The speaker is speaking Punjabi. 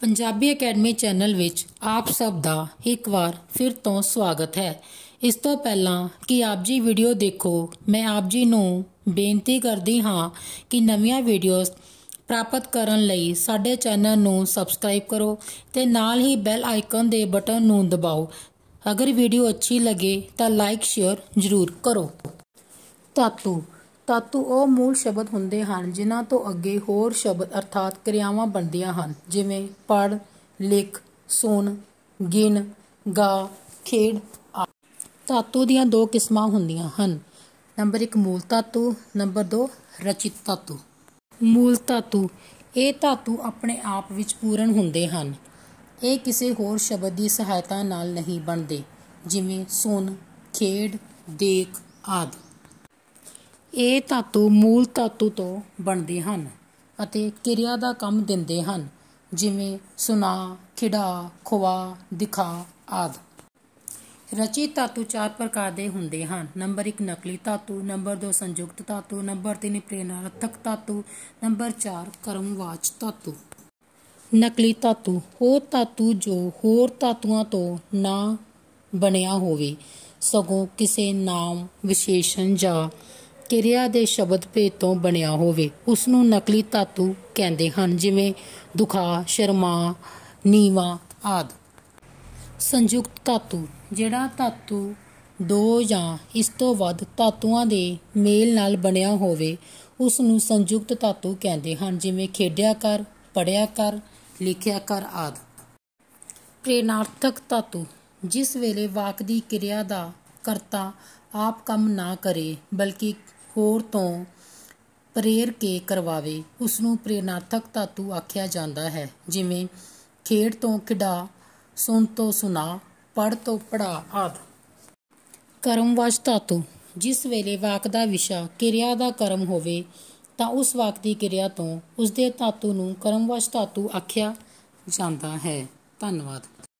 ਪੰਜਾਬੀ ਅਕੈਡਮੀ ਚੈਨਲ ਵਿੱਚ ਆਪ ਸਭ ਦਾ ਇੱਕ ਵਾਰ ਫਿਰ ਤੋਂ ਸਵਾਗਤ ਹੈ ਇਸ ਤੋਂ ਪਹਿਲਾਂ ਕਿ ਆਪ ਜੀ ਵੀਡੀਓ ਦੇਖੋ ਮੈਂ ਆਪ ਜੀ ਨੂੰ ਬੇਨਤੀ ਕਰਦੀ ਹਾਂ ਕਿ ਨਵੀਆਂ ਵੀਡੀਓਜ਼ ਪ੍ਰਾਪਤ ਕਰਨ ਲਈ ਸਾਡੇ ਚੈਨਲ ਨੂੰ ਸਬਸਕ੍ਰਾਈਬ ਕਰੋ ਤੇ ਨਾਲ ਹੀ ਬੈਲ ਆਈਕਨ ਦੇ ਬਟਨ ਨੂੰ ਦਬਾਓ ਅਗਰ ਵੀਡੀਓ ਅੱਛੀ ਲੱਗੇ ਤਾਂ ਲਾਈਕ ਸ਼ੇਅਰ ਜ਼ਰੂਰ ਕਰੋ ਧਾਤੂ ਤਾਤੂ ਉਹ ਮੂਲ ਸ਼ਬਦ ਹੁੰਦੇ ਹਨ ਜਿਨ੍ਹਾਂ ਤੋਂ ਅੱਗੇ ਹੋਰ ਸ਼ਬਦ ਅਰਥਾਤ ਕਿਰਿਆਵਾਂ ਬਣਦੀਆਂ ਹਨ ਜਿਵੇਂ ਪੜ ਲਿਖ ਸੁਣ ਗਿਣ ਗਾ ਖੇਡ ਧਾਤੂ ਦੀਆਂ ਦੋ ਕਿਸਮਾਂ ਹੁੰਦੀਆਂ ਹਨ ਨੰਬਰ 1 ਮੂਲ ਤਾਤੂ ਨੰਬਰ 2 ਰਚਿਤ ਤਾਤੂ ਮੂਲ ਤਾਤੂ ਇਹ ਤਾਤੂ ਆਪਣੇ ਆਪ ਵਿੱਚ ਪੂਰਨ ਹੁੰਦੇ ਹਨ ਇਹ ਕਿਸੇ ਹੋਰ ਸ਼ਬਦ ਦੀ ਸਹਾਇਤਾ ਨਾਲ ਨਹੀਂ ਬਣਦੇ ਜਿਵੇਂ ਸੁਣ ਖੇਡ ਦੇਖ ਆਦਿ ਇਹ ਧਾਤੂ ਮੂਲ ਧਾਤੂ ਤੋਂ ਬਣਦੇ ਹਨ ਅਤੇ ਕਿਰਿਆ ਦਾ ਕੰਮ ਦਿੰਦੇ ਹਨ ਜਿਵੇਂ ਸੁਨਾ ਖਿੜਾ ਖਵਾ ਦਿਖਾ ਆਦਿ ਰਚਿਤ ਧਾਤੂ ਚਾਰ ਪ੍ਰਕਾਰ ਦੇ ਹੁੰਦੇ ਹਨ ਨੰਬਰ 1 ਨਕਲੀ ਧਾਤੂ ਨੰਬਰ 2 ਸੰਯੁਕਤ ਧਾਤੂ ਨੰਬਰ 3 ਪ੍ਰੇਰਨਾਰਥਕ ਧਾਤੂ ਨੰਬਰ 4 ਕਰਮਵਾਚ ਧਾਤੂ ਨਕਲੀ ਧਾਤੂ ਉਹ ਧਾਤੂ ਜੋ ਹੋਰ ਧਾਤੂਆਂ ਤੋਂ ਨਾ ਬਣਿਆ ਹੋਵੇ ਸਗੋਂ ਕਿਸੇ ਨਾਮ ਵਿਸ਼ੇਸ਼ਣ ਜਾਂ ਕਿਰਿਆ ਦੇ ਸ਼ਬਦ ਭੇਤ ਤੋਂ ਬਣਿਆ ਹੋਵੇ ਉਸ ਨੂੰ ਨਕਲੀ ਧਾਤੂ ਕਹਿੰਦੇ ਹਨ ਜਿਵੇਂ ਦੁਖਾ ਸ਼ਰਮਾ ਨੀਵਾ ਆਦ ਸੰਯੁਕਤ ਧਾਤੂ ਜਿਹੜਾ ਧਾਤੂ ਦੋ ਜਾਂ ਇਸ ਤੋਂ ਵੱਧ ਧਾਤੂਆਂ ਦੇ ਮੇਲ ਨਾਲ ਬਣਿਆ ਹੋਵੇ ਉਸ ਨੂੰ ਸੰਯੁਕਤ ਧਾਤੂ ਕਹਿੰਦੇ ਹਨ ਜਿਵੇਂ ਖੇਡਿਆ ਕਰ ਪੜਿਆ ਕਰ ਲਿਖਿਆ ਕਰ ਆਦ ਪ੍ਰੇਨਾਰਥਕ ਧਾਤੂ ਜਿਸ ਵੇਲੇ ਵਾਕ ਦੀ ਕਿਰਿਆ ਦਾ ਕਰਤਾ ਆਪ ਕੰਮ ਨਾ ਕਰੇ ਬਲਕਿ ਹੋਰ ਤੋਂ ਪ੍ਰੇਰ ਕੇ ਕਰਵਾਵੇ ਉਸ ਨੂੰ ਪ੍ਰੇਰਨਾਤਕ ਧਾਤੂ ਆਖਿਆ ਜਾਂਦਾ ਹੈ ਜਿਵੇਂ ਖੇਡ ਤੋਂ ਖਿਡਾ ਸੁਣ ਤੋਂ ਸੁਣਾ ਪੜ ਤੋਂ ਪੜਾ ਆਦ ਕਰਮਵਾਚ ਧਾਤੂ ਜਿਸ ਵੇਲੇ ਵਾਕ ਦਾ ਵਿਸ਼ਾ ਕਿਰਿਆ ਦਾ ਕਰਮ ਹੋਵੇ ਤਾਂ ਉਸ ਵਾਕ ਦੀ ਕਿਰਿਆ ਤੋਂ ਉਸ ਦੇ ਧਾਤੂ ਨੂੰ ਕਰਮਵਾਚ ਧਾਤੂ ਆਖਿਆ ਜਾਂਦਾ ਹੈ ਧੰਨਵਾਦ